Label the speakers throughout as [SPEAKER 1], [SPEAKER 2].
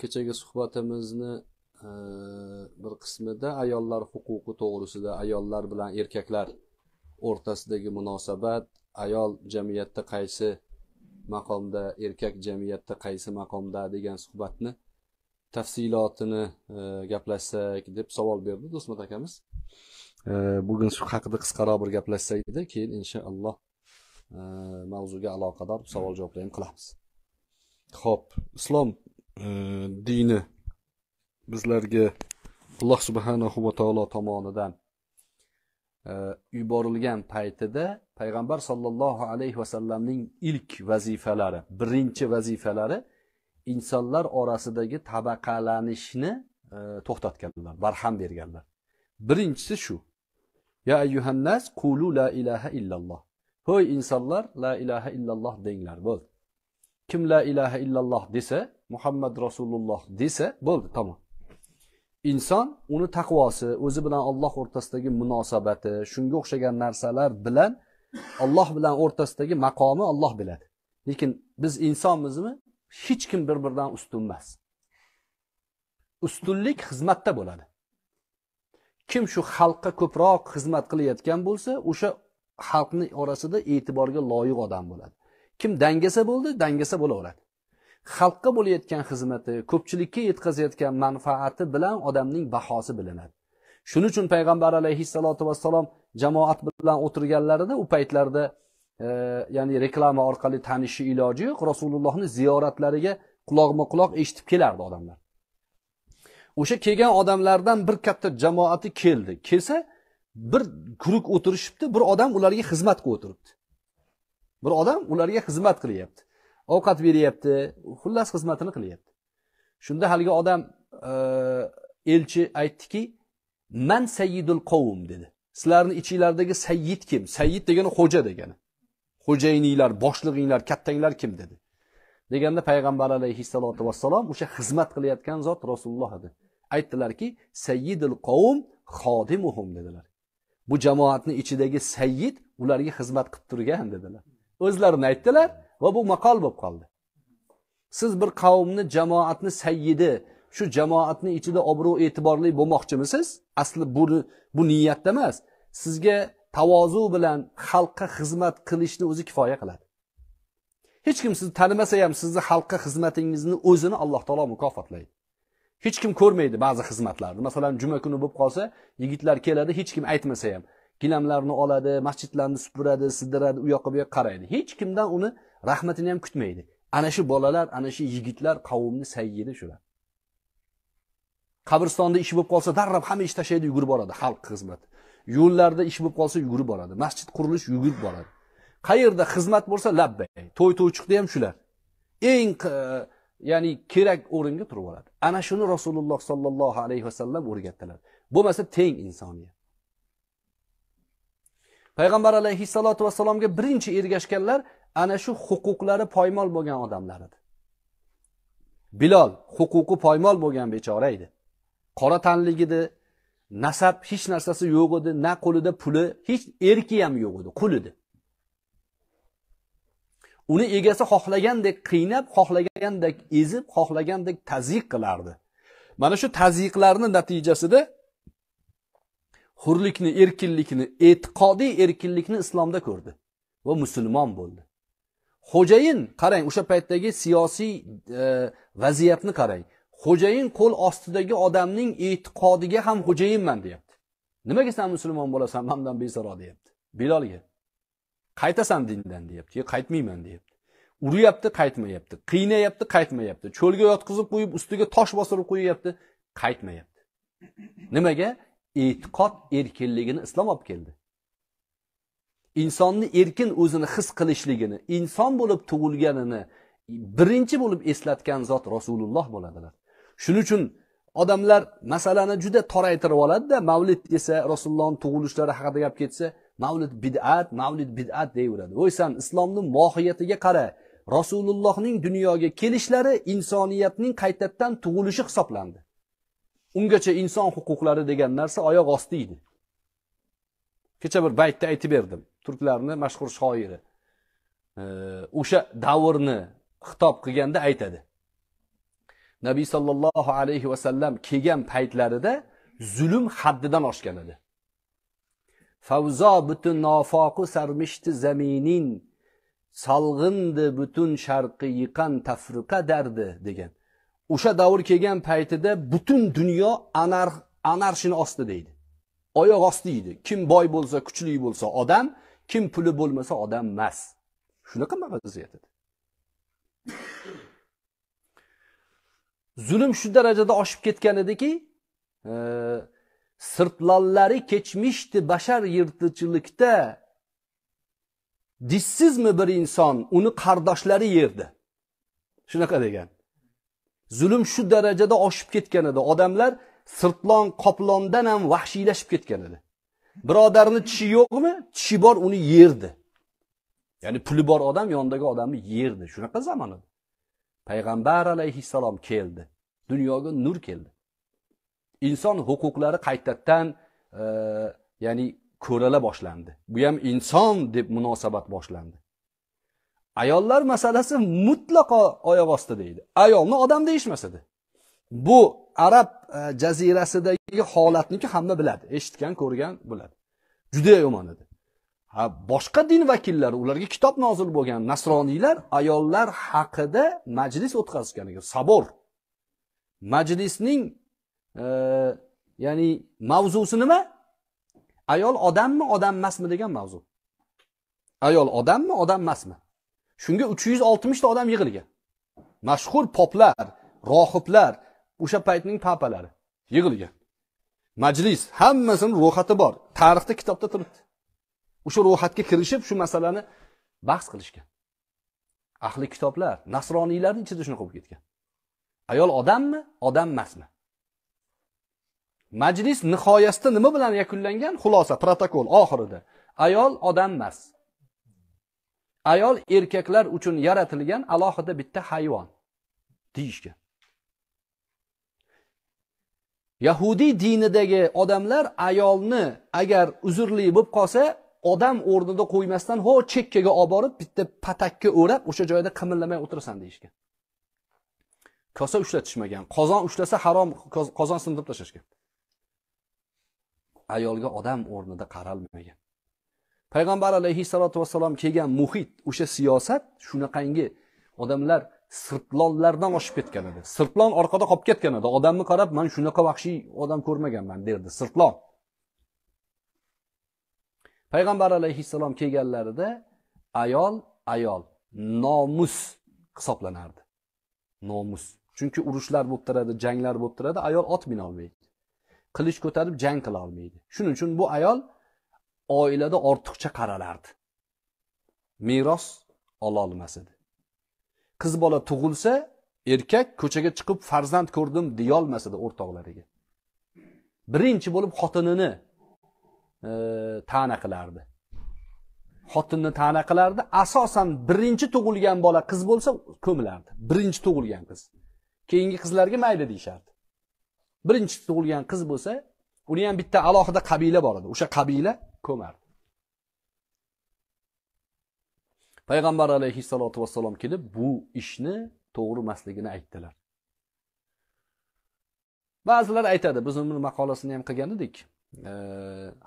[SPEAKER 1] kechagi suhbatimizni e, bir qismida ayollar huquqi to'g'risida ayollar bilan erkaklar o'rtasidagi munosabat ayol jamiyatda qaysi maqomda erkak jamiyatda qaysi maqomda degan suhbatni tafsilotini e, gaplashsak deb savol berdi do'stmat akamiz e, bugun shu haqida qisqaroq bir gaplashsak edi keyin inshaalloh e, mavzuga aloqador savol javoblar ham qilamiz ho'p islom Э, dini bizlarga alloh subhanahu va taolo tomonidan e, yuborilgan paytida payg'ambar sollallohu alayhi vasallamning ilk vazifalari birinchi vazifalari insonlar orasidagi tabaqalanishni e, to'xtatganlar barham berganlar birinchisi shu ya ayyuhannas qulu la ilaha illalloh ho'y insonlar la ilaha illalloh denglar bo'ldi kim la ilaha illalloh desa muhammad rasululloh desa bo'ldi tamom inson uni taqvosi o'zi bilan olloh o'rtasidagi munosabati shunga o'xshagan narsalar bilan olloh bilan o'rtasidagi maqomi olloh biladi lekin biz insonmizmi hech kim bir biridan ustun emas ustunlik xizmatda bo'ladi kim shu xalqqa ko'proq xizmat qilayotgan bo'lsa o'sha xalqni orasida e'tiborga loyiq odam bo'ladi kim dangasa bo'ldi dangasa bo'laveradi xalqqa bo'layotgan xizmati ko'pchilikka yetkazayotgan manfaati bilan odamning bahosi bilinadi shuning uchun payg'ambar alayhissalotu vassalom jamoat bilan o'tirganlarida u paytlarda e, ya'ni reklama orqali tanishi iloji yo'q rasulullohni ziyoratlariga quloqma quloq eshitib kelardi odamlar o'sha kelgan odamlardan bir katta jamoati keldi kelsa bir guruh o'tirishibdi bir odam ularga xizmat qilib o'tiribdi bir odam ularga xizmat qilyapti ovqat beryapti xullas xizmatini qilyapti shunda haligi odam e, elchi aytdiki man sayyidul qavm dedi sizlarni ichinglardagi sayyid kim sayyid degani xo'ja degani xo'jayininglar boshlig'inglar kattanglar kim dedi deganda payg'ambar alayhissalotu vassalom o'sha xizmat qilayotgan zot rasululloh edi aytdilarki sayyidul qavm xodimuhum dedilar bu jamoatni ichidagi sayyid ularga xizmat qilib turgan dedilar o'zlarini aytdilar va bu maqol bo'lib qoldi siz bir qavmni jamoatni sayyidi shu jamoatni ichida obro' e'tiborli bo'lmoqchimisiz asli bu bu niyatda emas sizga tavozu bilan xalqqa xizmat qilishni o'zi kifoya qiladi hech kim sizni tanimasa ham sizni xalqqa xizmatingizni o'zini alloh taolo mukofotlaydi hech kim ko'rmaydi ba'zi xizmatlarni masalan juma kuni bo'lib qolsa yigitlar keladi hech kim aytmasa ham gilamlarni oladi masjidlarni supuradi sidiradi u yoqqa bu yoqqa qaraydi hech kimdan uni rahmatini ham kutmaydi ana shu bolalar ana shu yigitlar qavmni sayyidi shular qabristonda ish bo'lib qolsa darrov hamma ish tashlaydi yugurib boradi xalq xizmati yo'llarda ish bo'lib qolsa yugurib boradi masjid qurilish yugurib boradi qayerda xizmat bo'lsa labbay to'y to'ychiqda ham shular eng ya'ni kerak o'ringa turib oladi ana shuni rasululloh sollallohu alayhi vasallam o'rgatdilar bo'lmasa teng insoniyat payg'ambar alayhissalotu vassalomga birinchi ergashganlar ana shu huquqlari poymol bo'lgan odamlar edi bilol huquqi poymol bo'lgan bechora edi qora tanlik edi nasab hech narsasi yo'q edi na qo'lida puli hech erki ham yo'q edi qul edi uni egasi xohlagandek qiynab xohlagandek ezib xohlagandek tazyiq qilardi mana shu tazyiqlarni natijasida hurlikni erkinlikni e'tiqodiy erkinlikni islomda ko'rdi va musulmon bo'ldi xo'jayin qarang o'sha paytdagi siyosiy e, vaziyatni qarang xo'jayin qo'l ostidagi odamning e'tiqodiga ham xo'jayinman deyapti nimaga san musulmon bo'lasan mandan besaro deyapti bilolga qaytasan dindan deyapti yo qaytmayman deyapti uryapti qaytmayapti qiynayapti qaytmayapti cho'lga yotqizib qo'yib ustiga tosh bostirib qo'yyapti qaytmayapti nimaga e'tiqod erkinligini islom olib keldi insonni erkin o'zini his qilishligini inson bo'lib tug'ilganini birinchi bo'lib eslatgan zot rasululloh bo'ladilar shuning uchun odamlar masalani juda toraytirib oladida mavlid esa rasulullohni tug'ilishlari haqida gap ketsa mavlid bid'at mavlid bid'at deyaveradi voy san islomni mohiyatiga qara rasulullohning dunyoga kelishlari insoniyatning qaytadan tug'ilishi hisoblandi ungacha inson huquqlari degan narsa oyoq osti edi kecha bir baytda aytib berdim turklarni mashhur shoiri e, o'sha davrni xitob qilganda aytadi nabiy sollallohu alayhi vasallam kelgan paytlarida zulm haddidan oshgan edi favzo butun nofoqu sarmishti zaminin solg'indi butun sharqi yiqqan tafriqa dardi degan o'sha davr kelgan paytida butun dunyo anar anarshini osti deydi oyoq osti edi kim boy bo'lsa kuchli bo'lsa odam kim puli bo'lmasa odam emas shunaqa vaziyat edi zulm shu darajada oshib ketgan ediki e, sirtlonlari kechmishdi bashar yirtichilikda dissizmi bir inson uni qardoshlari yerdi shunaqa degan zulm shu darajada oshib ketgan edi odamlar sirtlon qoplondan ham vahshiylashib ketgan edi birodarni tishi yo'qmi tishi bor uni yerdi ya'ni puli bor odam yonidagi odamni yerdi shunaqa zamon edi payg'ambar alayhissalom keldi dunyoga nur keldi inson huquqlari qaytadan e, ya'ni ko'rila boshlandi bu ham inson deb munosabat boshlandi ayollar masalasi mutlaqo oyoq ostida edi ayolni odam deyishmas edi bu arab e, jazirasidagi holatniki hamma biladi eshitgan ko'rgan biladi juda yomon edi ha boshqa din vakillari ularga kitob nozil bo'lgan nasroniylar ayollar haqida majlis o'tkazishgan ekan sabor majlisning e, ya'ni mavzusi nima ayol odammi odam emasmi degan mavzu ayol odammi odam emasmi shunga 360 ta odam yig'ilgan mashhur poplar rohiblar o'sha paytning papalari yig'ilgan majlis hammasini ro'yxati bor tarixda kitobda turibdi o'sha ro'yxatga kirishib shu masalani bahs qilishgan ahli kitoblar nasroniylarni ichida shunaqa bo'lib ketgan ayol odammi odam emasmi majlis nihoyasida nima bilan yakunlangan xulosa protokol oxirida ayol odam emas ayol erkaklar uchun yaratilgan alohida bitta hayvon deyishgan yahudiy dinidagi odamlar ayolni agar uzrli bo'lib qolsa odam o'rnida qo'ymasdan ho chekkaga olib borib bitta patakka o'rab o'sha joyda qimillamay o'tirasan deyishgan kosa ushlatishmagan qozon ushlasa harom qozon sindirib tashlashgan ayolga odam o'rnida qaralmagan payg'ambar alayhissalotu vassalom kelgan muhit o'sha siyosat shunaqangi odamlar sirtlonlardan oshib ketgan edi sirtlon orqada qolib ketgan edi odamni qarab man shunaqa vahshiy odam ko'rmaganman derdi sirtlon payg'ambar alayhissalom kelganlarida ayol ayol nomus hisoblanardi nomus chunki urushlar bo'lib turadi janglar bo'lib turadi ayol ot minolmaydi qilich ko'tarib jang qila olmaydi shuning uchun bu ayol oilada ortiqcha qaralardi meros ololmas edi qiz bola tug'ilsa erkak ko'chaga chiqib farzand ko'rdim deyolmas edi o'rtoqlariga birinchi bo'lib xotinini e, ta'na qilardi xotinni ta'na qilardi asosan birinchi tug'ilgan bola qiz bo'lsa ko'milardi birinchi tug'ilgan qiz keyingi qizlarga mayli deyishardi birinchi tug'ilgan qiz bo'lsa uni ham bitta alohida qabila bor edi o'sha qabila ko'mardi payg'ambar alayhissalotu vassalom kelib bu ishni to'g'ri emasligini aytdilar ba'zilar aytadi biz uni maqolasini ham qilgan edik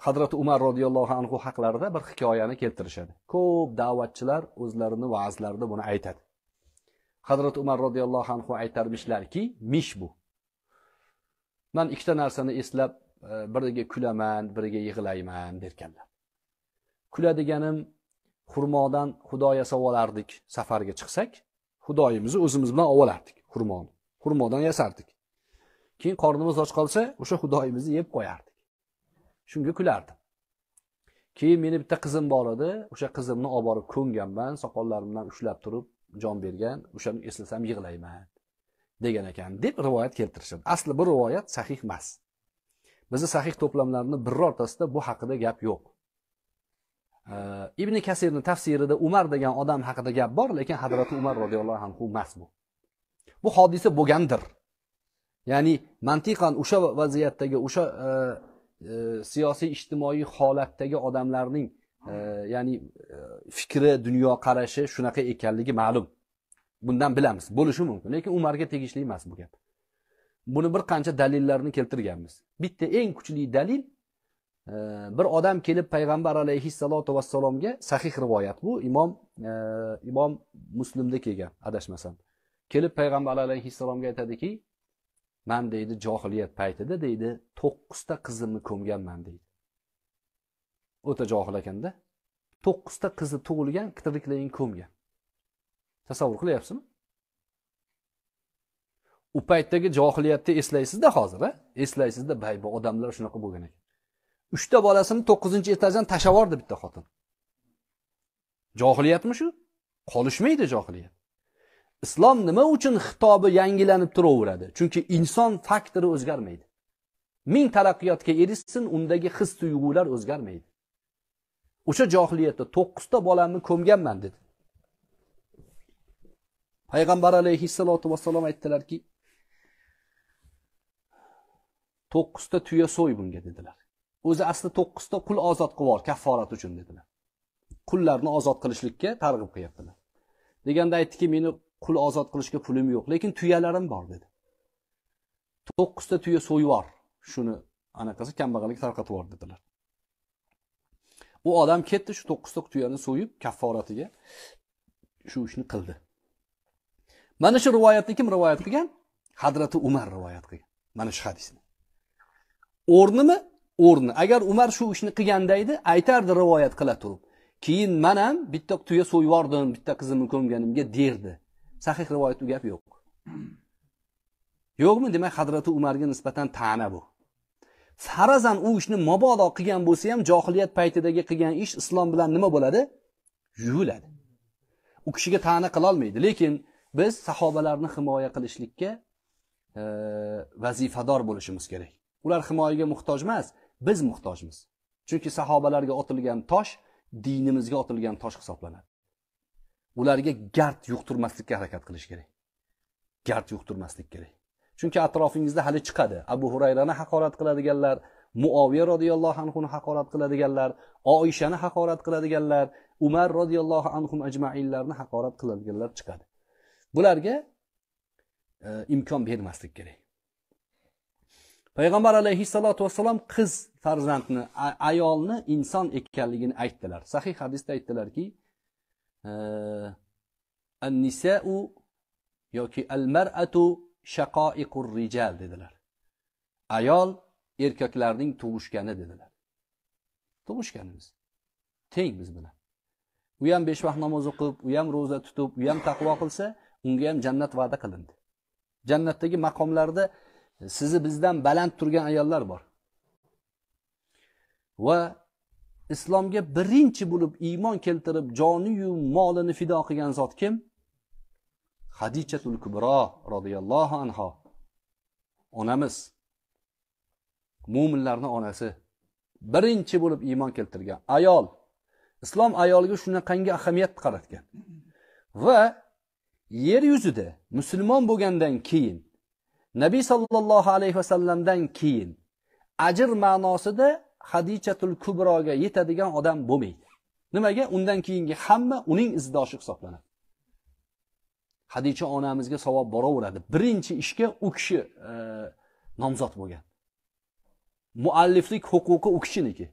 [SPEAKER 1] hadrati umar roziyallohu anhu haqlarida bir hikoyani keltirishadi ko'p da'vatchilar o'zlarini va'zlarida buni aytadi hadrati umar roziyallohu anhu aytarmishlarki mish bu man ikkita narsani eslab biriga kulaman biriga yig'layman derkanlar kuladiganim xurmodan xudo yasab olardik safarga chiqsak xudoyimizni o'zimiz bilan olib olardik xurmoni xurmodan yasardik keyin qornimiz och qolsa o'sha xudoyimizni yeb qo'yardik shunga kulardim keyin meni bitta qizim bor edi o'sha qizimni olib borib ko'mganman soqollarimdan ushlab turib jon bergan o'shani eslasam yig'layman degan ekan deb rivoyat keltirishadi asli bu rivoyat sahih emas bizni sahih to'plamlarni birortasida bu haqida gap yo'q ibn kasirni tafsirida umar degan odam haqida gap bor lekin hadrati umar roziyallohu anhu emas bu bu hodisa bo'lgandir ya'ni mantiqan o'sha vaziyatdagi o'sha e, e, siyosiy ijtimoiy holatdagi odamlarning e, ya'ni fikri dunyoqarashi shunaqa ekanligi ma'lum bundan bilamiz bo'lishi mumkin lekin umarga tegishli emas bu gap buni bir qancha dalillarni keltirganmiz bitta eng kuchli dalil e, bir odam kelib payg'ambar alayhissalotu vassalomga sahih rivoyat bu imom e, imom muslimda kelgan adashmasam kelib payg'ambar alayhissalomga aytadiki man deydi johiliyat paytida deydi to'qqizta qizimni ko'mganman deydi o'ta johil ekanda to'qqizta qizi tug'ilgan tirikligini ko'mgan tasavvur qilyapsizmi u paytdagi johiliyatni eslaysizda hozir a eslaysizda bu odamlar shunaqa bo'lgan ekan uchta bolasini to'qqizinchi etajdan tashlab yubordi bitta xotin johiliyatmi shu qolishmaydi johiliyat islom nima uchun xitobi yangilanib turaveradi chunki inson faktori o'zgarmaydi ming taraqqiyotga erishsin undagi his tuyg'ular o'zgarmaydi o'sha johiliyatda to'qqizta bolamni ko'mganman dedi payg'ambar alayhissalotu vassalom aytdilarki to'qqizta tuya so'y bunga dedilar o'zi asli to'qqizta qul ozod qilib yubor kafforat uchun dedilar qullarni ozod qilishlikka targ'ib qilyaptilar deganda aytdiki meni qul ozod qilishga pulim yo'q lekin tuyalarim bor dedi to'qqizta tuya so'yib yubor shuni anaqasi kambag'allik tarqatib yubor dedilar u odam ketdi shu to'qqizta tuyani so'yib kafforatiga shu ishni qildi mana shu rivoyatni kim rivoyat qilgan hadrati umar rivoyat qilgan mana shu hadisni o'rnimi o'rni agar umar shu ishni qilganda edi aytardi rivoyat qila turib keyin man ham bitta tuya so'yib yubordim bitta qizimni ko'mganimga derdi sahih rivoyat u gap yo'q yo'qmi demak hadrati umarga nisbatan ta'na bu farazan u ishni mabodo qilgan bo'lsa ham johiliyat paytidagi qilgan ish islom bilan nima bo'ladi yuviladi u kishiga ta'na qilolmaydi lekin biz sahobalarni himoya qilishlikka e, vazifador bo'lishimiz kerak ular himoyaga muhtoj emas biz muhtojmiz chunki sahobalarga otilgan tosh dinimizga otilgan tosh hisoblanadi ularga gard yuqtirmaslikka harakat qilish kerak gard yuqtirmaslik kerak chunki atrofingizda hali chiqadi abu hurayrani haqorat qiladiganlar muoviya roziyallohu anhuni haqorat qiladiganlar oishani haqorat qiladiganlar umar roziyallohu anhu ajmainlarni haqorat qiladiganlar chiqadi bularga e, imkon bermaslik kerak payg'ambar alayhissalotu vassalom qiz farzandni ayolni inson ekanligini aytdilar sahih hadisda aytdilarki e, an nisau yoki al maratu shaqoiqur rijal dedilar ayol erkaklarning tug'ishgani dedilar tug'ishganimiz teng biz bilan u ham besh vaqt namoz o'qib u ham ro'za tutib u ham taqvo qilsa unga ham jannat va'da qilindi jannatdagi maqomlarda sizni bizdan baland turgan ayollar bor va islomga birinchi bo'lib iymon keltirib joniyu molini fido qilgan zot kim hadichatul kubro roziyallohu anho onamiz mo'minlarni onasi birinchi bo'lib iymon keltirgan ayol islom ayolga shunaqangi ahamiyat qaratgan va yer yuzida musulmon bo'lgandan keyin nabiy sollallohu alayhi vasallamdan keyin ajr ma'nosida hadichatul kubroga yetadigan odam bo'lmaydi nimaga undan keyingi hamma uning izdoshi hisoblanadi hadicha onamizga savob boraveradi birinchi ishga u kishi e, nomzod bo'lgan mualliflik huquqi u kishiniki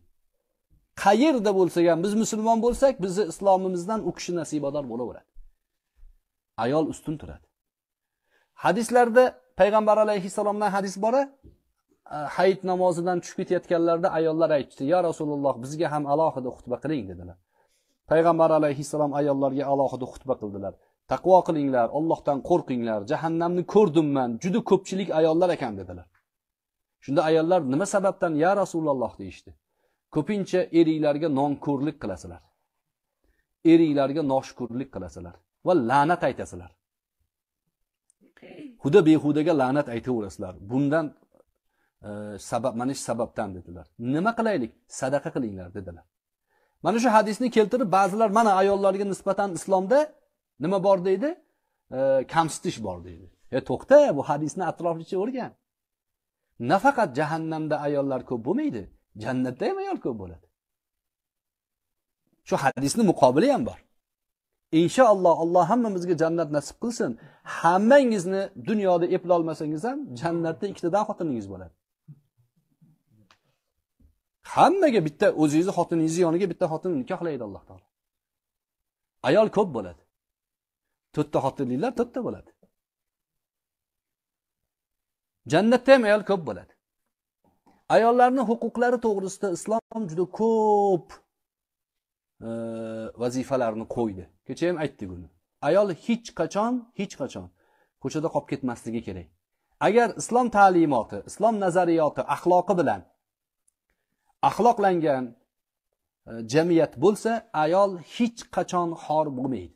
[SPEAKER 1] qayerda bo'lsa ham biz musulmon bo'lsak bizni islomimizdan u kishi nasibador bo'laveradi ayol ustun turadi hadislarda payg'ambar alayhissalomdan hadis bora e, hayit namozidan tushib ketayotganlarida ayollar aytdi ya rasululloh bizga ham alohida xutba qiling dedilar payg'ambar alayhissalom ayollarga alohida xutba qildilar taqvo qilinglar ollohdan qo'rqinglar jahannamni ko'rdim man juda ko'pchilik ayollar ekan dedilar shunda ayollar nima sababdan ya rasululloh deyishdi ko'pincha eringlarga nonko'rlik qilasizlar eringlarga noshukurlik qilasizlar va la'nat aytasizlar huda behudaga la'nat aytaverasizlar bundan e, sabab mana shu sababdan dedilar nima qilaylik sadaqa qilinglar dedilar mana shu hadisni keltirib ba'zilar mana ayollarga nisbatan islomda nima bor deydi e, kamsitish bor deydi e to'xta bu hadisni atroflicha o'rgan nafaqat jahannamda ayollar ko'p bo'lmaydi jannatda ham ayol ko'p bo'ladi shu hadisni muqobili ham bor inshaalloh alloh hammamizga jannat nasib qilsin hammangizni dunyoda eplolmasangiz ham jannatda ikkitadan xotiningiz bo'ladi hammaga bitta o'zingizni xotiningizni yoniga bitta xotin nikohlaydi alloh taolo ayol ko'p bo'ladi to'rtta xotinliklar to'rtta bo'ladi jannatda ham ayol ko'p bo'ladi ayollarni huquqlari to'g'risida islom juda ko'p vazifalarni qo'ydi kecha ham aytdik uni ayol hech qachon hech qachon ko'chada qolib ketmasligi kerak agar islom ta'limoti islom nazariyoti axloqi bilan axloqlangan e, jamiyat bo'lsa ayol hech qachon xor bo'lmaydi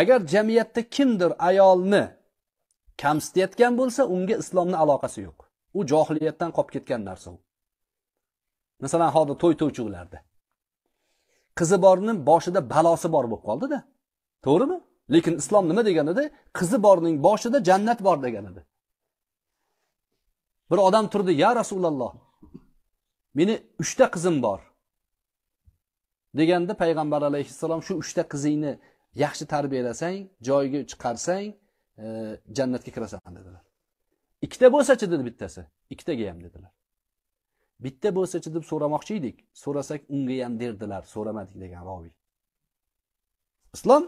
[SPEAKER 1] agar jamiyatda kimdir ayolni kamsitayotgan bo'lsa unga islomni aloqasi yo'q u johiliyatdan qolib ketgan narsa u masalan hozir to'y to'ychuvlarda qizi borni boshida balosi bor bo'lib qoldida to'g'rimi lekin islom nima deganida qizi borning boshida jannat bor degan edi bir odam turdi ya rasululloh meni uchta qizim bor deganda payg'ambar alayhissalom shu uchta qizingni yaxshi tarbiyalasang joyiga chiqarsang e, jannatga kirasan dedilar ikkita bo'lsachi dedi bittasi ikkitaga ham dedilar bitta bo'lsachi deb so'ramoqchi edik so'rasak unga ham derdilar so'ramadik degan roviy islom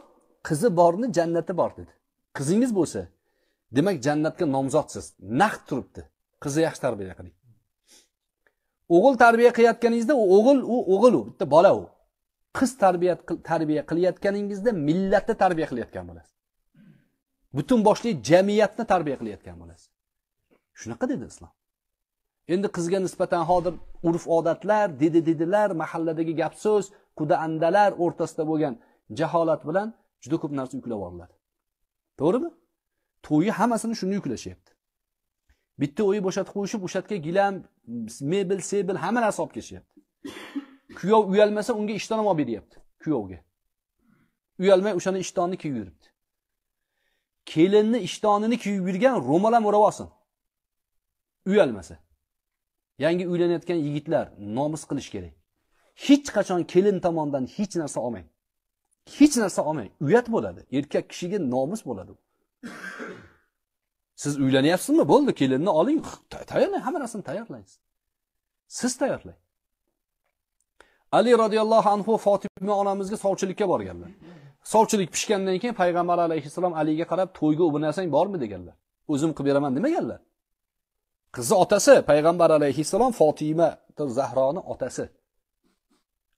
[SPEAKER 1] qizi borni jannati bor dedi qizingiz bo'lsa demak jannatga nomzodsiz naqd turibdi qizni yaxshi tarbiya qiling o'g'il tarbiya qilayotganingizda u o'g'il u o'g'il u bitta bola u qiz tarbiya tarbiya qilayotganingizda millatni tarbiya qilayotgan bo'lasiz butun boshli jamiyatni tarbiya qilayotgan bo'lasiz shunaqa dedi islom endi qizga nisbatan hozir urf odatlar dedi dedilar mahalladagi gap so'z quda andalar o'rtasida bo'lgan jaholat bilan juda ko'p narsa yuklab yuboriladi to'g'rimi to'yi hammasini shunga yuklashyapti bitta uy bo'shatib qo'yishib o'sha yerga gilam mebel sebil hamma narsa olib kelishyapti kuyov uyalmasa unga ishton olib beryapti kuyovga uyalmay o'shani ishtonni kiyib yuribdi kelinni ishtonini kiyib yurgan o'rab olsin uyalmasa yangi uylanayotgan yigitlar nomus qilish kerak hech qachon kelin tomondan hech narsa olmang hech narsa olmang uyat bo'ladi erkak kishiga nomus bo'ladi siz uylanyapsizmi bo'ldi kelinni oling tayyorlang hamma narsani tayyorlaysiz siz tayyorlang ali roziyallohu anhu fotima onamizga sovchilikka borganlar sovchilik pishgandan keyin payg'ambar alayhissalom aliga qarab to'yga urinasang bormi deganlar o'zim qilib beraman demaganlar qizi otasi payg'ambar alayhissalom fotima zahroni otasi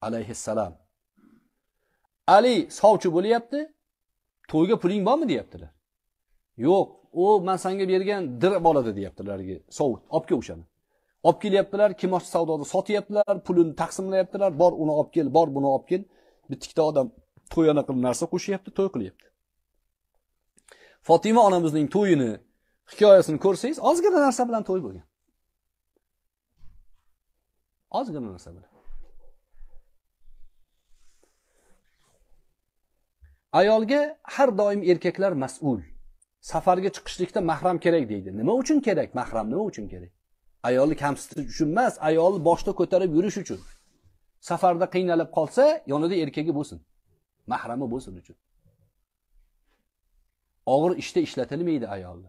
[SPEAKER 1] alayhissalom ali sovchi bo'lyapti to'yga puling bormi deyaptilar yo'q u man senga bergan dir bo'ladi deyaptilar sovut olib kel o'shani olib kelyaptilar kimoshdi savdoda sotyaptilar pulini taqsimlayaptilar bor uni olib kel bor buni olib kel bitta ikkita odam to'y qilib narsa qo'shyapti to'y qilyapti fotima onamizning to'yini hikoyasini ko'rsangiz ozgina narsa bilan to'y bo'lgan ozgina narsa bilan ayolga har doim erkaklar mas'ul safarga chiqishlikda mahram kerak deydi nima uchun kerak mahram nima uchun kerak ayolni kamsitish uchun emas ayolni boshda ko'tarib yurish uchun safarda qiynalib qolsa yonida erkagi bo'lsin mahrami bo'lsin uchun og'ir ishda ishlatilmaydi ayolni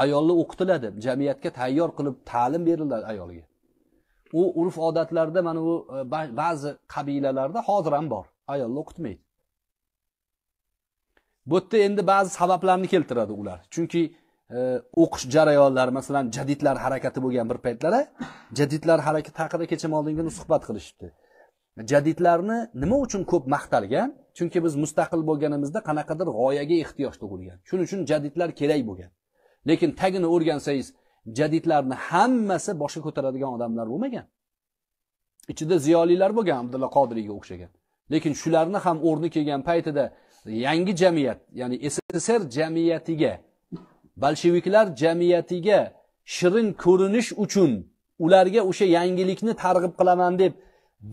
[SPEAKER 1] ayolni o'qitiladi jamiyatga tayyor qilib ta'lim beriladi ayolga u urf odatlarda mana bu e, ba'zi qabilalarda hozir ham bor ayolni o'qitmaydi bu yerda endi ba'zi sabablarni keltiradi ular chunki e, o'qish jarayonlari masalan jadidlar harakati bo'lgan bir paytlarda jadidlar harakati haqida kecha oldingi suhbat qilishibdi jadidlarni nima uchun ko'p maqtalgan chunki biz mustaqil bo'lganimizda qanaqadir g'oyaga ehtiyoj tug'ilgan shuning uchun jadidlar kerak bo'lgan lekin tagini o'rgansangiz jadidlarni hammasi boshga ko'taradigan odamlar bo'lmagan ichida ziyolilar bo'lgan abdulla qodiriyga o'xshagan lekin shularni ham o'rni kelgan paytida yangi jamiyat ya'ni sssr jamiyatiga bolsheviklar jamiyatiga shirin ko'rinish uchun ularga o'sha yangilikni targ'ib qilaman deb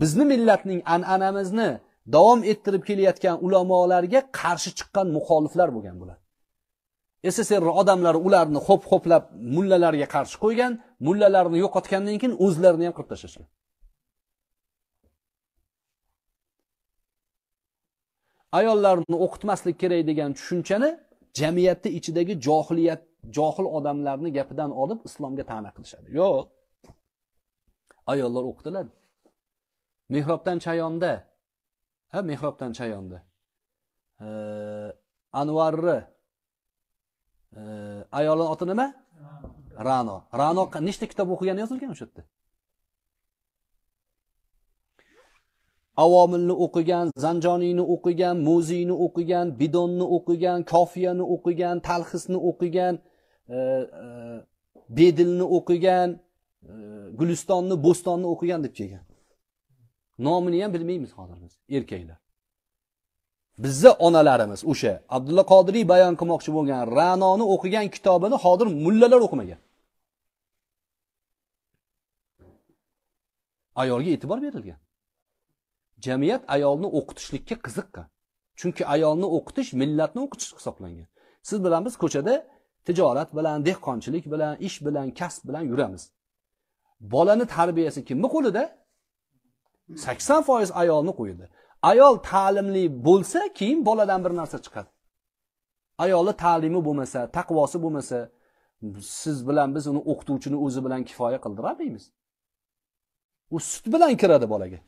[SPEAKER 1] bizni millatning an'anamizni davom ettirib kelayotgan ulamolarga qarshi chiqqan muxoliflar bo'lgan bular sssr odamlari ularni xo'p xo'plab mullalarga qarshi qo'ygan mullalarni yo'qotgandan keyin o'zlarini ham qirib tashlashgan ayollarni o'qitmaslik kerak degan tushunchani jamiyatni ichidagi johiliyat johil odamlarni gapidan olib islomga ta'na qilishadi yo'q ayollar o'qitiladi mehrobdan chayonda ha mehrobdan chayonda anvarni ayolni oti nima rano rano nechta kitob o'qigani yozilgan o'sha yerda avomilni o'qigan zanjoniyni o'qigan muziyni o'qigan bidonni o'qigan kofiyani o'qigan talxisni o'qigan bedilni o'qigan gulistonni bo'stonni o'qigan deb kelgan nomini ham bilmaymiz hozir biz erkaklar bizni onalarimiz o'sha abdulla qodiriy bayon qilmoqchi bo'lgan ranoni o'qigan kitobini hozir mullalar o'qimagan ayolga e'tibor berilgan jamiyat ayolni o'qitishlikka qiziqqan chunki ayolni o'qitish millatni o'qitish hisoblangan siz bilan biz ko'chada tijorat bilan dehqonchilik bilan ish bilan kasb bilan yuramiz bolani tarbiyasi kimni qo'lida sakson foiz ayolni qo'lida ayol ta'limli bo'lsa keyin boladan bir narsa chiqadi ayolni ta'limi bo'lmasa taqvosi bo'lmasa siz bilan biz uni o'qituvchini o'zi bilan kifoya qildira u sut bilan kiradi bolaga